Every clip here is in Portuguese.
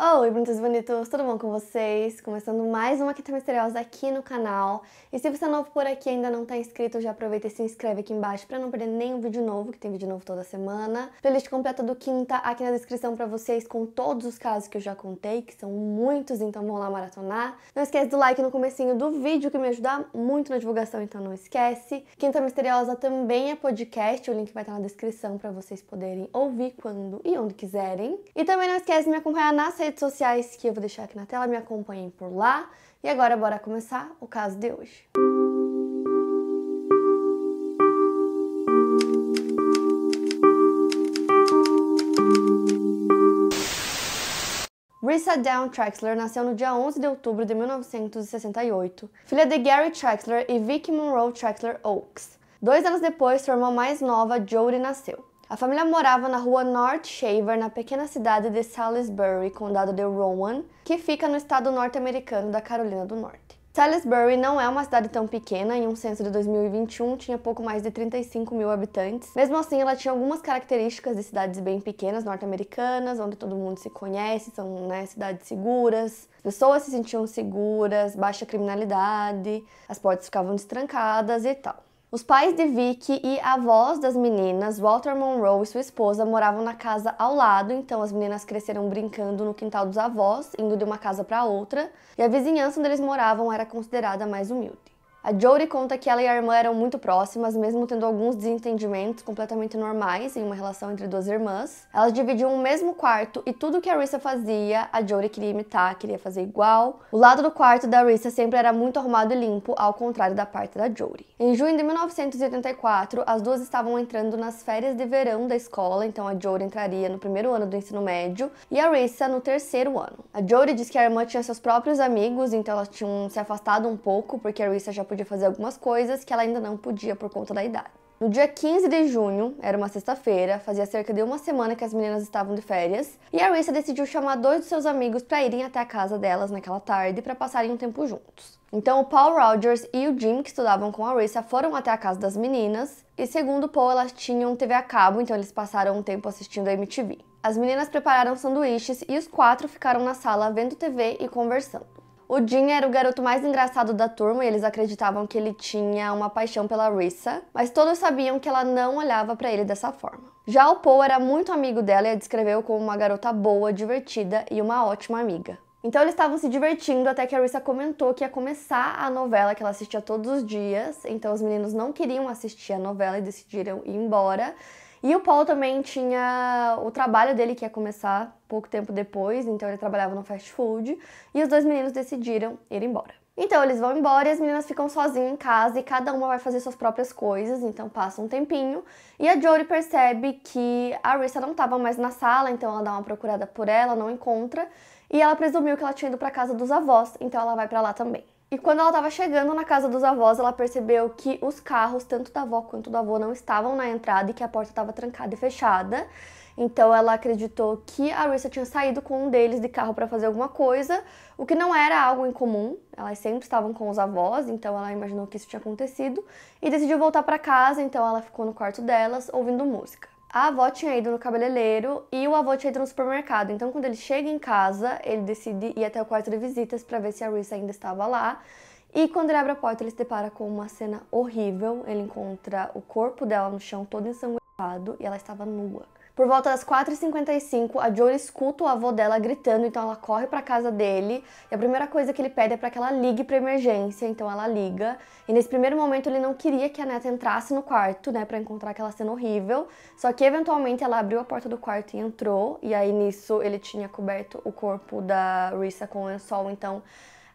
Oi, bonitos e bonitos, tudo bom com vocês? Começando mais uma Quinta Misteriosa aqui no canal. E se você é novo por aqui e ainda não tá inscrito, já aproveita e se inscreve aqui embaixo para não perder nenhum vídeo novo, que tem vídeo novo toda semana. Playlist completa do Quinta aqui na descrição para vocês com todos os casos que eu já contei, que são muitos, então vão lá maratonar. Não esquece do like no comecinho do vídeo, que me ajuda muito na divulgação, então não esquece. Quinta Misteriosa também é podcast, o link vai estar na descrição para vocês poderem ouvir quando e onde quiserem. E também não esquece de me acompanhar nas redes redes sociais que eu vou deixar aqui na tela, me acompanhem por lá. E agora bora começar o caso de hoje. Risa Down Trexler nasceu no dia 11 de outubro de 1968, filha de Gary Trexler e Vicky Monroe Trexler Oaks. Dois anos depois, sua irmã mais nova, Jodie, nasceu. A família morava na rua North Shaver, na pequena cidade de Salisbury, condado de Rowan, que fica no estado norte-americano da Carolina do Norte. Salisbury não é uma cidade tão pequena, em um censo de 2021 tinha pouco mais de 35 mil habitantes. Mesmo assim, ela tinha algumas características de cidades bem pequenas norte-americanas, onde todo mundo se conhece, são né, cidades seguras, pessoas se sentiam seguras, baixa criminalidade, as portas ficavam destrancadas e tal. Os pais de Vicky e avós das meninas, Walter Monroe e sua esposa, moravam na casa ao lado, então as meninas cresceram brincando no quintal dos avós, indo de uma casa para outra, e a vizinhança onde eles moravam era considerada mais humilde. A Jodie conta que ela e a irmã eram muito próximas, mesmo tendo alguns desentendimentos completamente normais em uma relação entre duas irmãs. Elas dividiam o mesmo quarto e tudo que a Risa fazia, a Jodie queria imitar, queria fazer igual. O lado do quarto da Risa sempre era muito arrumado e limpo, ao contrário da parte da Jodie. Em junho de 1984, as duas estavam entrando nas férias de verão da escola, então a Jodie entraria no primeiro ano do ensino médio e a Risa no terceiro ano. A Jodie diz que a irmã tinha seus próprios amigos, então elas tinham se afastado um pouco porque a Risa já podia podia fazer algumas coisas que ela ainda não podia por conta da idade. No dia 15 de junho, era uma sexta-feira, fazia cerca de uma semana que as meninas estavam de férias, e a Rissa decidiu chamar dois de seus amigos para irem até a casa delas naquela tarde para passarem um tempo juntos. Então, o Paul Rogers e o Jim, que estudavam com a Rissa, foram até a casa das meninas, e segundo o Paul, elas tinham TV a cabo, então eles passaram um tempo assistindo a MTV. As meninas prepararam sanduíches e os quatro ficaram na sala vendo TV e conversando. O Jin era o garoto mais engraçado da turma e eles acreditavam que ele tinha uma paixão pela Risa, mas todos sabiam que ela não olhava para ele dessa forma. Já o Paul era muito amigo dela e a descreveu como uma garota boa, divertida e uma ótima amiga. Então eles estavam se divertindo até que a Risa comentou que ia começar a novela que ela assistia todos os dias, então os meninos não queriam assistir a novela e decidiram ir embora. E o Paul também tinha o trabalho dele que ia começar pouco tempo depois, então ele trabalhava no fast food, e os dois meninos decidiram ir embora. Então eles vão embora e as meninas ficam sozinhas em casa e cada uma vai fazer suas próprias coisas, então passa um tempinho e a Jory percebe que a Rissa não estava mais na sala, então ela dá uma procurada por ela, não encontra, e ela presumiu que ela tinha ido para casa dos avós, então ela vai para lá também. E quando ela estava chegando na casa dos avós, ela percebeu que os carros, tanto da avó quanto do avô, não estavam na entrada e que a porta estava trancada e fechada. Então ela acreditou que a Rissa tinha saído com um deles de carro para fazer alguma coisa, o que não era algo incomum. Elas sempre estavam com os avós, então ela imaginou que isso tinha acontecido e decidiu voltar para casa. Então ela ficou no quarto delas ouvindo música a avó tinha ido no cabeleireiro e o avô tinha ido no supermercado. Então, quando ele chega em casa, ele decide ir até o quarto de visitas para ver se a Reese ainda estava lá. E quando ele abre a porta, ele se depara com uma cena horrível. Ele encontra o corpo dela no chão todo ensanguentado e ela estava nua. Por volta das 4h55, a Joel escuta o avô dela gritando, então ela corre para casa dele e a primeira coisa que ele pede é para que ela ligue para emergência, então ela liga. E nesse primeiro momento ele não queria que a neta entrasse no quarto, né, para encontrar aquela cena horrível. Só que eventualmente ela abriu a porta do quarto e entrou, e aí nisso ele tinha coberto o corpo da Risa com lençol, então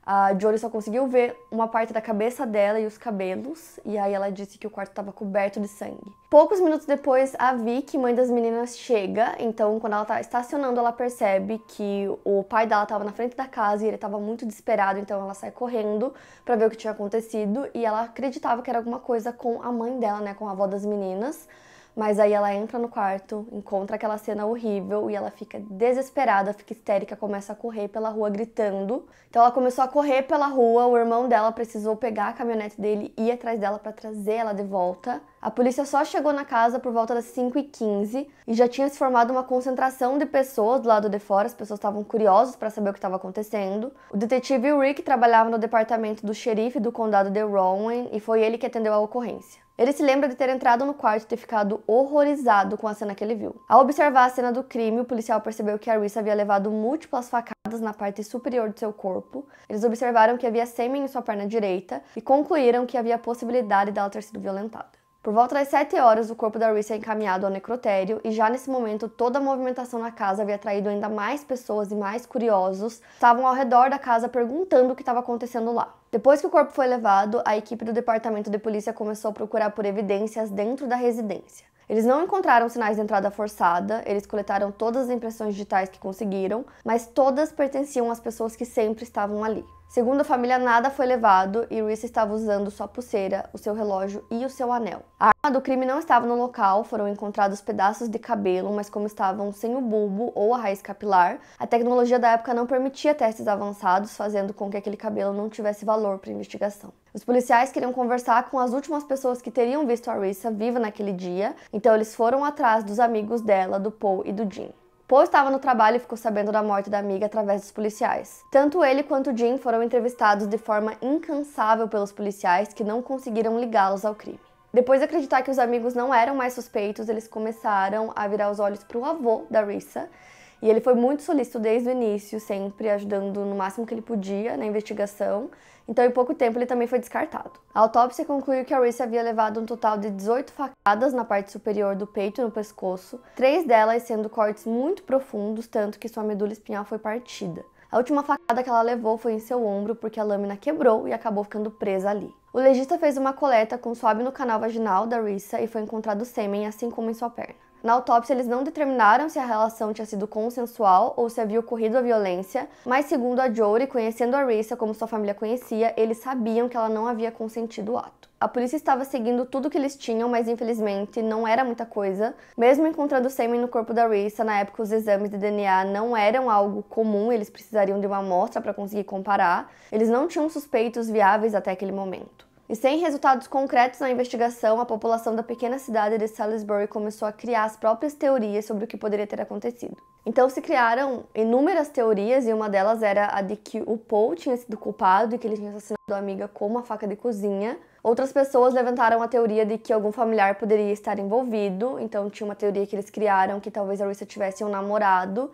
a Jolie só conseguiu ver uma parte da cabeça dela e os cabelos, e aí ela disse que o quarto estava coberto de sangue. Poucos minutos depois, a Vicky, mãe das meninas, chega, então quando ela está estacionando, ela percebe que o pai dela estava na frente da casa e ele estava muito desesperado, então ela sai correndo para ver o que tinha acontecido, e ela acreditava que era alguma coisa com a mãe dela, né, com a avó das meninas. Mas aí ela entra no quarto, encontra aquela cena horrível e ela fica desesperada, fica histérica, começa a correr pela rua gritando. Então ela começou a correr pela rua, o irmão dela precisou pegar a caminhonete dele e ir atrás dela para trazer ela de volta. A polícia só chegou na casa por volta das 5h15 e já tinha se formado uma concentração de pessoas do lado de fora, as pessoas estavam curiosas para saber o que estava acontecendo. O detetive Rick trabalhava no departamento do xerife do condado de Rowan e foi ele que atendeu a ocorrência. Ele se lembra de ter entrado no quarto e ter ficado horrorizado com a cena que ele viu. Ao observar a cena do crime, o policial percebeu que a Reese havia levado múltiplas facadas na parte superior do seu corpo. Eles observaram que havia sêmen em sua perna direita e concluíram que havia possibilidade dela ter sido violentada. Por volta das 7 horas, o corpo da Reese é encaminhado ao necrotério e já nesse momento toda a movimentação na casa havia atraído ainda mais pessoas e mais curiosos estavam ao redor da casa perguntando o que estava acontecendo lá. Depois que o corpo foi levado, a equipe do departamento de polícia começou a procurar por evidências dentro da residência. Eles não encontraram sinais de entrada forçada, eles coletaram todas as impressões digitais que conseguiram, mas todas pertenciam às pessoas que sempre estavam ali. Segundo a família, nada foi levado e Reese estava usando sua pulseira, o seu relógio e o seu anel. A arma do crime não estava no local, foram encontrados pedaços de cabelo, mas como estavam sem o bulbo ou a raiz capilar, a tecnologia da época não permitia testes avançados, fazendo com que aquele cabelo não tivesse valor para investigação. Os policiais queriam conversar com as últimas pessoas que teriam visto a Risa viva naquele dia, então eles foram atrás dos amigos dela, do Paul e do Jim. Paul estava no trabalho e ficou sabendo da morte da amiga através dos policiais. Tanto ele quanto Jim foram entrevistados de forma incansável pelos policiais que não conseguiram ligá-los ao crime. Depois de acreditar que os amigos não eram mais suspeitos, eles começaram a virar os olhos para o avô da Risa. E ele foi muito solícito desde o início, sempre ajudando no máximo que ele podia na investigação então em pouco tempo ele também foi descartado. A autópsia concluiu que a Reese havia levado um total de 18 facadas na parte superior do peito e no pescoço, três delas sendo cortes muito profundos, tanto que sua medula espinhal foi partida. A última facada que ela levou foi em seu ombro porque a lâmina quebrou e acabou ficando presa ali. O legista fez uma coleta com suave no canal vaginal da Risa e foi encontrado sêmen, assim como em sua perna. Na autópsia, eles não determinaram se a relação tinha sido consensual ou se havia ocorrido a violência, mas segundo a Jory, conhecendo a Risa como sua família conhecia, eles sabiam que ela não havia consentido o ato. A polícia estava seguindo tudo que eles tinham, mas infelizmente não era muita coisa. Mesmo encontrando sêmen no corpo da Risa, na época os exames de DNA não eram algo comum, eles precisariam de uma amostra para conseguir comparar. Eles não tinham suspeitos viáveis até aquele momento. E sem resultados concretos na investigação, a população da pequena cidade de Salisbury começou a criar as próprias teorias sobre o que poderia ter acontecido. Então se criaram inúmeras teorias e uma delas era a de que o Paul tinha sido culpado e que ele tinha assassinado a amiga com uma faca de cozinha. Outras pessoas levantaram a teoria de que algum familiar poderia estar envolvido, então tinha uma teoria que eles criaram que talvez a Rissa tivesse um namorado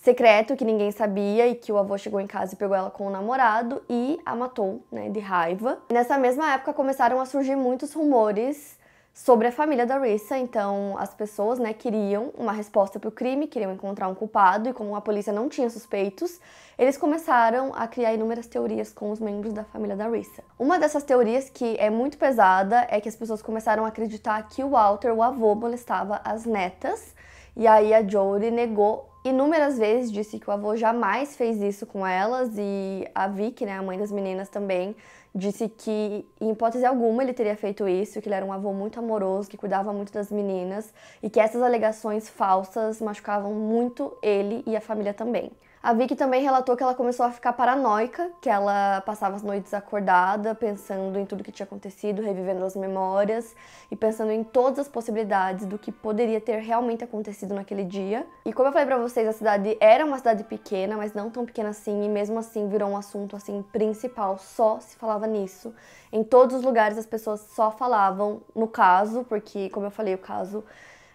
secreto que ninguém sabia e que o avô chegou em casa e pegou ela com o namorado e a matou, né, de raiva. Nessa mesma época começaram a surgir muitos rumores sobre a família da Rissa, então as pessoas, né, queriam uma resposta para o crime, queriam encontrar um culpado e como a polícia não tinha suspeitos, eles começaram a criar inúmeras teorias com os membros da família da Rissa. Uma dessas teorias que é muito pesada é que as pessoas começaram a acreditar que o Walter, o avô, molestava as netas. E aí a Jory negou inúmeras vezes disse que o avô jamais fez isso com elas e a Vicky, né, a mãe das meninas também, disse que em hipótese alguma ele teria feito isso, que ele era um avô muito amoroso, que cuidava muito das meninas e que essas alegações falsas machucavam muito ele e a família também. A Vicky também relatou que ela começou a ficar paranoica, que ela passava as noites acordada, pensando em tudo que tinha acontecido, revivendo as memórias e pensando em todas as possibilidades do que poderia ter realmente acontecido naquele dia. E como eu falei para vocês, a cidade era uma cidade pequena, mas não tão pequena assim, e mesmo assim virou um assunto assim principal, só se falava nisso. Em todos os lugares as pessoas só falavam no caso, porque como eu falei, o caso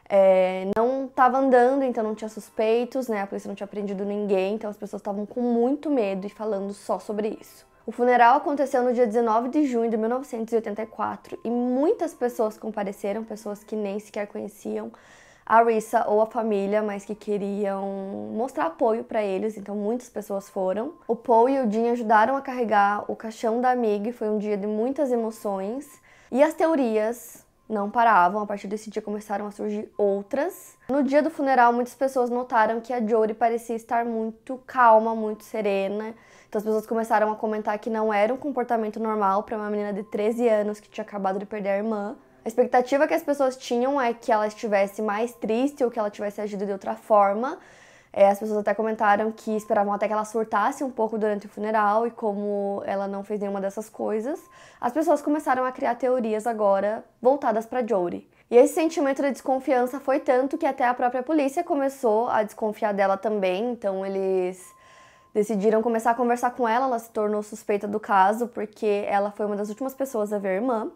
é, não estava andando, então não tinha suspeitos, né? A polícia não tinha prendido ninguém, então as pessoas estavam com muito medo e falando só sobre isso. O funeral aconteceu no dia 19 de junho de 1984 e muitas pessoas compareceram, pessoas que nem sequer conheciam a Rissa ou a família, mas que queriam mostrar apoio para eles, então muitas pessoas foram. O Paul e o Dean ajudaram a carregar o caixão da amiga e foi um dia de muitas emoções. E as teorias não paravam. A partir desse dia começaram a surgir outras. No dia do funeral, muitas pessoas notaram que a Jory parecia estar muito calma, muito serena. Então as pessoas começaram a comentar que não era um comportamento normal para uma menina de 13 anos que tinha acabado de perder a irmã. A expectativa que as pessoas tinham é que ela estivesse mais triste ou que ela tivesse agido de outra forma, é, as pessoas até comentaram que esperavam até que ela surtasse um pouco durante o funeral e como ela não fez nenhuma dessas coisas, as pessoas começaram a criar teorias agora voltadas para Jory. E esse sentimento de desconfiança foi tanto que até a própria polícia começou a desconfiar dela também, então eles decidiram começar a conversar com ela, ela se tornou suspeita do caso porque ela foi uma das últimas pessoas a ver a irmã.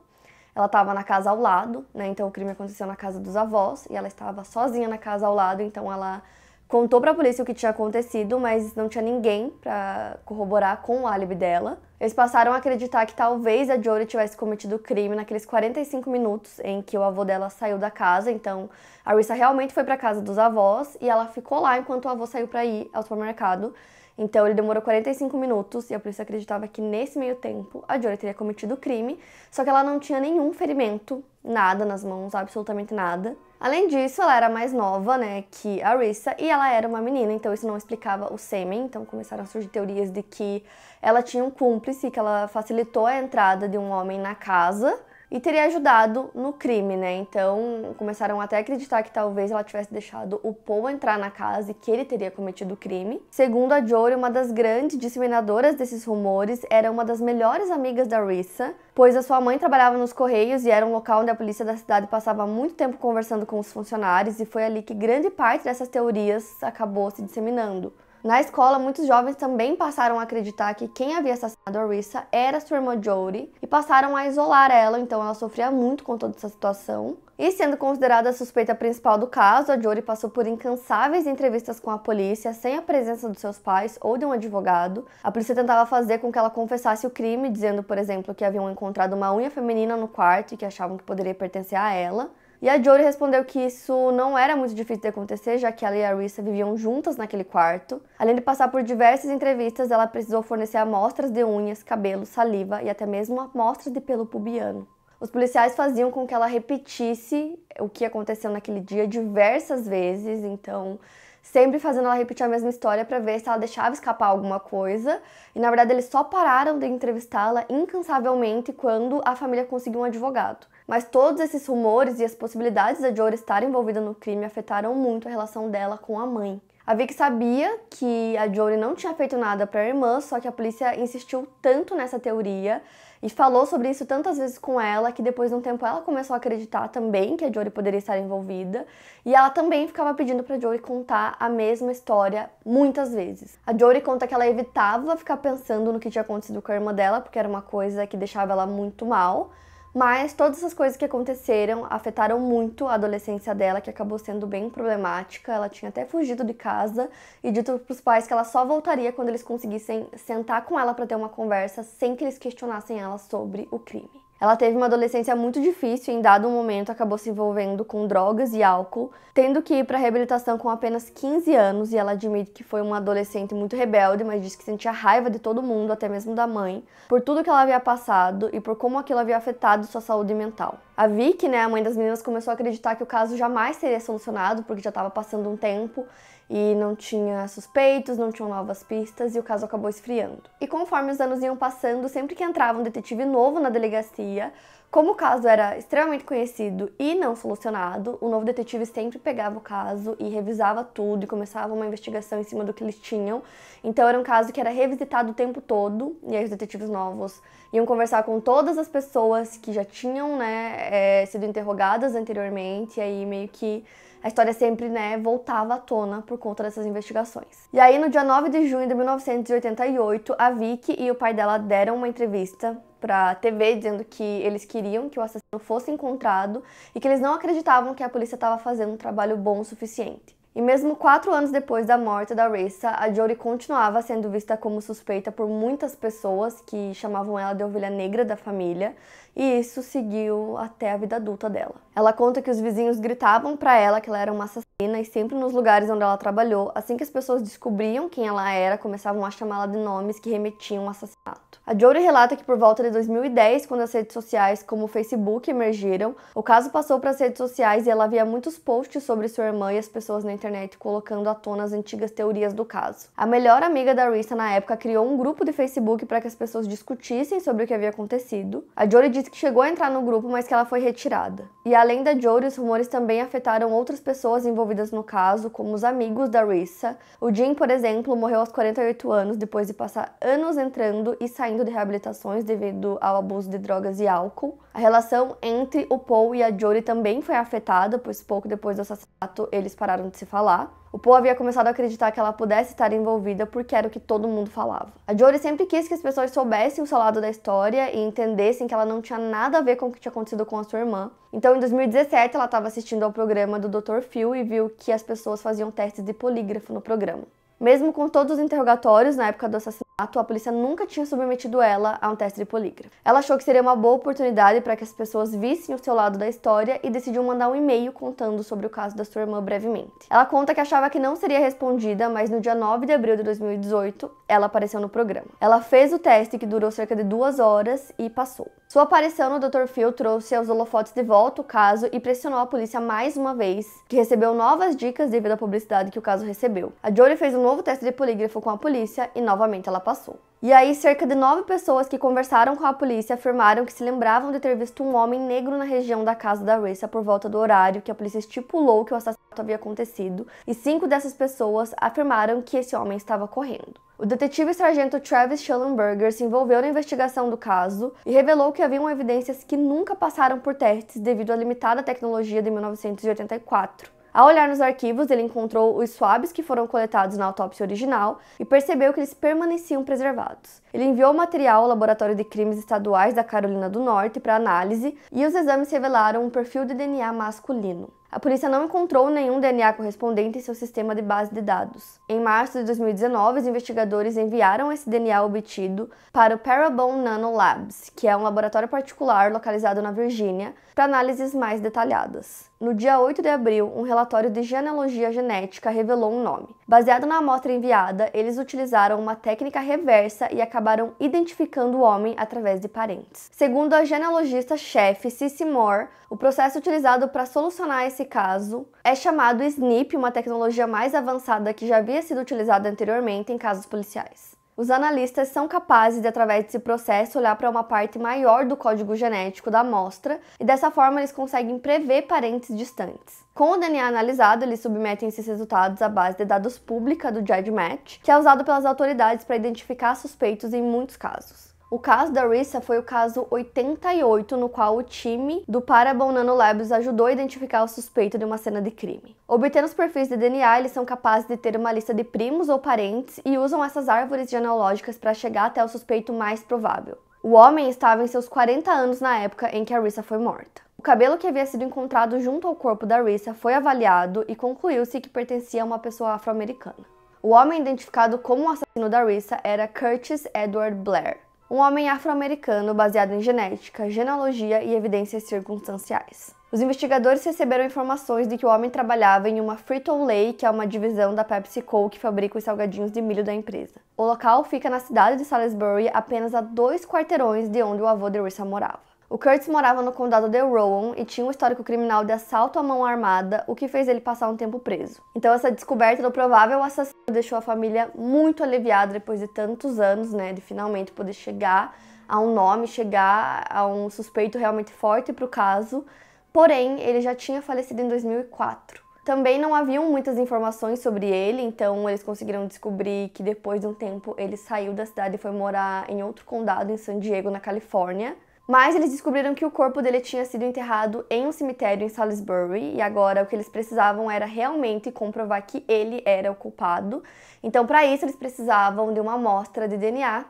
Ela estava na casa ao lado, né? Então o crime aconteceu na casa dos avós e ela estava sozinha na casa ao lado, então ela contou pra polícia o que tinha acontecido, mas não tinha ninguém para corroborar com o álibi dela. Eles passaram a acreditar que talvez a Jory tivesse cometido o crime naqueles 45 minutos em que o avô dela saiu da casa, então a Rissa realmente foi para casa dos avós e ela ficou lá enquanto o avô saiu para ir ao supermercado. Então ele demorou 45 minutos e a polícia acreditava que nesse meio tempo a Jory teria cometido o crime, só que ela não tinha nenhum ferimento nada nas mãos, absolutamente nada. Além disso, ela era mais nova, né, que a Rissa, e ela era uma menina, então isso não explicava o sêmen, então começaram a surgir teorias de que ela tinha um cúmplice, que ela facilitou a entrada de um homem na casa, e teria ajudado no crime, né? Então começaram até a acreditar que talvez ela tivesse deixado o Paul entrar na casa e que ele teria cometido o crime. Segundo a Jory, uma das grandes disseminadoras desses rumores era uma das melhores amigas da Risa, pois a sua mãe trabalhava nos Correios e era um local onde a polícia da cidade passava muito tempo conversando com os funcionários, e foi ali que grande parte dessas teorias acabou se disseminando. Na escola, muitos jovens também passaram a acreditar que quem havia assassinado a Rissa era sua irmã Jodie e passaram a isolar ela, então ela sofria muito com toda essa situação. E sendo considerada a suspeita principal do caso, a Jory passou por incansáveis entrevistas com a polícia sem a presença dos seus pais ou de um advogado. A polícia tentava fazer com que ela confessasse o crime, dizendo, por exemplo, que haviam encontrado uma unha feminina no quarto e que achavam que poderia pertencer a ela. E a Jory respondeu que isso não era muito difícil de acontecer, já que ela e a Arissa viviam juntas naquele quarto. Além de passar por diversas entrevistas, ela precisou fornecer amostras de unhas, cabelo, saliva e até mesmo amostras de pelo pubiano. Os policiais faziam com que ela repetisse o que aconteceu naquele dia diversas vezes, então sempre fazendo ela repetir a mesma história para ver se ela deixava escapar alguma coisa. E na verdade eles só pararam de entrevistá-la incansavelmente quando a família conseguiu um advogado. Mas todos esses rumores e as possibilidades da Jory estar envolvida no crime afetaram muito a relação dela com a mãe. A Vic sabia que a Jory não tinha feito nada para a irmã, só que a polícia insistiu tanto nessa teoria e falou sobre isso tantas vezes com ela que depois de um tempo ela começou a acreditar também que a Jory poderia estar envolvida e ela também ficava pedindo para Jory contar a mesma história muitas vezes. A Jory conta que ela evitava ficar pensando no que tinha acontecido com a irmã dela porque era uma coisa que deixava ela muito mal. Mas todas essas coisas que aconteceram afetaram muito a adolescência dela, que acabou sendo bem problemática. Ela tinha até fugido de casa e dito para os pais que ela só voltaria quando eles conseguissem sentar com ela para ter uma conversa sem que eles questionassem ela sobre o crime. Ela teve uma adolescência muito difícil e, em dado momento, acabou se envolvendo com drogas e álcool, tendo que ir para reabilitação com apenas 15 anos. E ela admite que foi uma adolescente muito rebelde, mas diz que sentia raiva de todo mundo, até mesmo da mãe, por tudo que ela havia passado e por como aquilo havia afetado sua saúde mental. A Vicky, né, a mãe das meninas, começou a acreditar que o caso jamais seria solucionado, porque já estava passando um tempo e não tinha suspeitos, não tinham novas pistas e o caso acabou esfriando. E conforme os anos iam passando, sempre que entrava um detetive novo na delegacia, como o caso era extremamente conhecido e não solucionado, o novo detetive sempre pegava o caso e revisava tudo e começava uma investigação em cima do que eles tinham. Então era um caso que era revisitado o tempo todo, e aí os detetives novos iam conversar com todas as pessoas que já tinham né, é, sido interrogadas anteriormente, e aí meio que a história sempre, né, voltava à tona por conta dessas investigações. E aí, no dia 9 de junho de 1988, a Vicky e o pai dela deram uma entrevista para TV dizendo que eles queriam que o assassino fosse encontrado e que eles não acreditavam que a polícia estava fazendo um trabalho bom o suficiente. E mesmo quatro anos depois da morte da Raissa, a Jodie continuava sendo vista como suspeita por muitas pessoas que chamavam ela de ovelha negra da família e isso seguiu até a vida adulta dela. Ela conta que os vizinhos gritavam para ela que ela era uma assassina e sempre nos lugares onde ela trabalhou, assim que as pessoas descobriam quem ela era, começavam a chamá-la de nomes que remetiam ao assassinato. A Jory relata que por volta de 2010, quando as redes sociais como o Facebook emergiram, o caso passou para as redes sociais e ela via muitos posts sobre sua irmã e as pessoas na internet colocando à tona as antigas teorias do caso. A melhor amiga da Risa na época criou um grupo de Facebook para que as pessoas discutissem sobre o que havia acontecido. A Jory disse que chegou a entrar no grupo, mas que ela foi retirada. E além da Jory, os rumores também afetaram outras pessoas envolvidas no caso, como os amigos da Risa. O Jim, por exemplo, morreu aos 48 anos depois de passar anos entrando e saindo de reabilitações devido ao abuso de drogas e álcool. A relação entre o Paul e a Jory também foi afetada, pois pouco depois do assassinato eles pararam de se falar. O Poe havia começado a acreditar que ela pudesse estar envolvida porque era o que todo mundo falava. A Jory sempre quis que as pessoas soubessem o seu lado da história e entendessem que ela não tinha nada a ver com o que tinha acontecido com a sua irmã. Então, em 2017, ela estava assistindo ao programa do Dr. Phil e viu que as pessoas faziam testes de polígrafo no programa. Mesmo com todos os interrogatórios na época do assassinato, a polícia nunca tinha submetido ela a um teste de polígrafo. Ela achou que seria uma boa oportunidade para que as pessoas vissem o seu lado da história e decidiu mandar um e-mail contando sobre o caso da sua irmã brevemente. Ela conta que achava que não seria respondida, mas no dia 9 de abril de 2018, ela apareceu no programa. Ela fez o teste que durou cerca de duas horas e passou. Sua aparição no Dr. Phil trouxe aos holofotes de volta o caso e pressionou a polícia mais uma vez, que recebeu novas dicas devido à publicidade que o caso recebeu. A Jolie fez um novo teste de polígrafo com a polícia e novamente ela passou. E aí, cerca de nove pessoas que conversaram com a polícia afirmaram que se lembravam de ter visto um homem negro na região da casa da Raissa por volta do horário que a polícia estipulou que o assassinato havia acontecido, e cinco dessas pessoas afirmaram que esse homem estava correndo. O detetive sargento Travis Schellenberger se envolveu na investigação do caso e revelou que haviam evidências que nunca passaram por testes devido à limitada tecnologia de 1984. Ao olhar nos arquivos, ele encontrou os swabs que foram coletados na autópsia original e percebeu que eles permaneciam preservados. Ele enviou o material ao Laboratório de Crimes Estaduais da Carolina do Norte para análise e os exames revelaram um perfil de DNA masculino. A polícia não encontrou nenhum DNA correspondente em seu sistema de base de dados. Em março de 2019, os investigadores enviaram esse DNA obtido para o Parabone Nano Labs, que é um laboratório particular localizado na Virgínia, para análises mais detalhadas. No dia 8 de abril, um relatório de genealogia genética revelou um nome. Baseado na amostra enviada, eles utilizaram uma técnica reversa e acabaram acabaram identificando o homem através de parentes. Segundo a genealogista-chefe Cici Moore, o processo utilizado para solucionar esse caso é chamado SNP, uma tecnologia mais avançada que já havia sido utilizada anteriormente em casos policiais. Os analistas são capazes de, através desse processo, olhar para uma parte maior do código genético da amostra e, dessa forma, eles conseguem prever parentes distantes. Com o DNA analisado, eles submetem esses resultados à base de dados pública do GEDmatch, que é usado pelas autoridades para identificar suspeitos em muitos casos. O caso da Rissa foi o caso 88, no qual o time do Parabon Nano Labs ajudou a identificar o suspeito de uma cena de crime. Obtendo os perfis de DNA, eles são capazes de ter uma lista de primos ou parentes e usam essas árvores genealógicas para chegar até o suspeito mais provável. O homem estava em seus 40 anos na época em que a Rissa foi morta. O cabelo que havia sido encontrado junto ao corpo da Rissa foi avaliado e concluiu-se que pertencia a uma pessoa afro-americana. O homem identificado como o assassino da Rissa era Curtis Edward Blair um homem afro-americano baseado em genética, genealogia e evidências circunstanciais. Os investigadores receberam informações de que o homem trabalhava em uma Frito-Lay, que é uma divisão da PepsiCo que fabrica os salgadinhos de milho da empresa. O local fica na cidade de Salisbury, apenas a dois quarteirões de onde o avô de Rissa morava. O Curtis morava no condado de Rowan e tinha um histórico criminal de assalto à mão armada, o que fez ele passar um tempo preso. Então essa descoberta do provável assassino deixou a família muito aliviada depois de tantos anos, né, de finalmente poder chegar a um nome, chegar a um suspeito realmente forte para o caso. Porém, ele já tinha falecido em 2004. Também não haviam muitas informações sobre ele, então eles conseguiram descobrir que depois de um tempo ele saiu da cidade e foi morar em outro condado em San Diego, na Califórnia. Mas eles descobriram que o corpo dele tinha sido enterrado em um cemitério em Salisbury e agora o que eles precisavam era realmente comprovar que ele era o culpado. Então, para isso, eles precisavam de uma amostra de DNA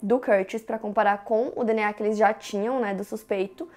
do Curtis para comparar com o DNA que eles já tinham, né, do suspeito.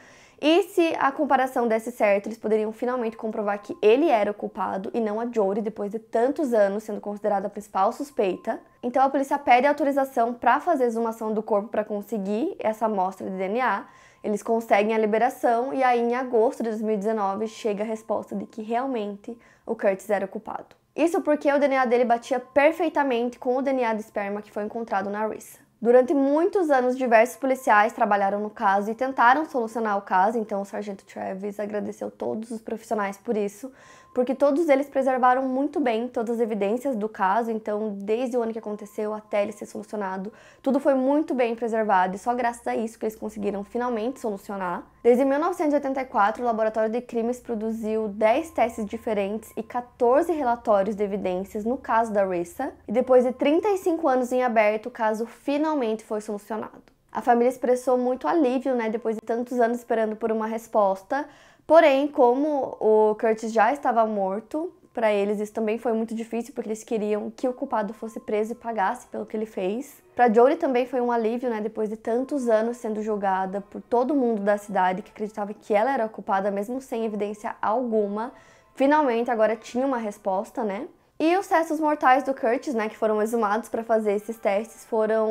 E se a comparação desse certo, eles poderiam finalmente comprovar que ele era o culpado e não a Jory, depois de tantos anos sendo considerada a principal suspeita. Então a polícia pede autorização para fazer a exumação do corpo para conseguir essa amostra de DNA. Eles conseguem a liberação e aí em agosto de 2019 chega a resposta de que realmente o Curtis era o culpado. Isso porque o DNA dele batia perfeitamente com o DNA de esperma que foi encontrado na Rissa. Durante muitos anos, diversos policiais trabalharam no caso e tentaram solucionar o caso, então o sargento Travis agradeceu todos os profissionais por isso, porque todos eles preservaram muito bem todas as evidências do caso, então desde o ano que aconteceu até ele ser solucionado, tudo foi muito bem preservado e só graças a isso que eles conseguiram finalmente solucionar. Desde 1984, o Laboratório de Crimes produziu 10 testes diferentes e 14 relatórios de evidências no caso da Rissa, e depois de 35 anos em aberto, o caso finalmente foi solucionado. A família expressou muito alívio, né, depois de tantos anos esperando por uma resposta, Porém, como o Curtis já estava morto, para eles isso também foi muito difícil porque eles queriam que o culpado fosse preso e pagasse pelo que ele fez. Para Jory também foi um alívio, né, depois de tantos anos sendo julgada por todo mundo da cidade que acreditava que ela era culpada mesmo sem evidência alguma. Finalmente agora tinha uma resposta, né? E os restos mortais do Curtis, né, que foram exumados para fazer esses testes, foram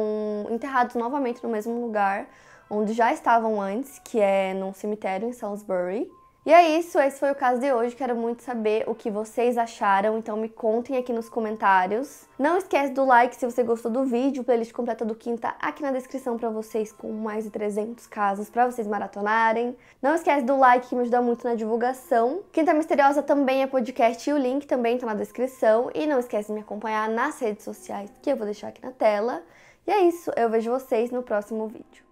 enterrados novamente no mesmo lugar onde já estavam antes, que é num cemitério em Salisbury. E é isso, esse foi o caso de hoje. Quero muito saber o que vocês acharam, então me contem aqui nos comentários. Não esquece do like se você gostou do vídeo, playlist completa do Quinta aqui na descrição para vocês com mais de 300 casos para vocês maratonarem. Não esquece do like que me ajuda muito na divulgação. Quinta Misteriosa também é podcast e o link também tá na descrição. E não esquece de me acompanhar nas redes sociais que eu vou deixar aqui na tela. E é isso, eu vejo vocês no próximo vídeo.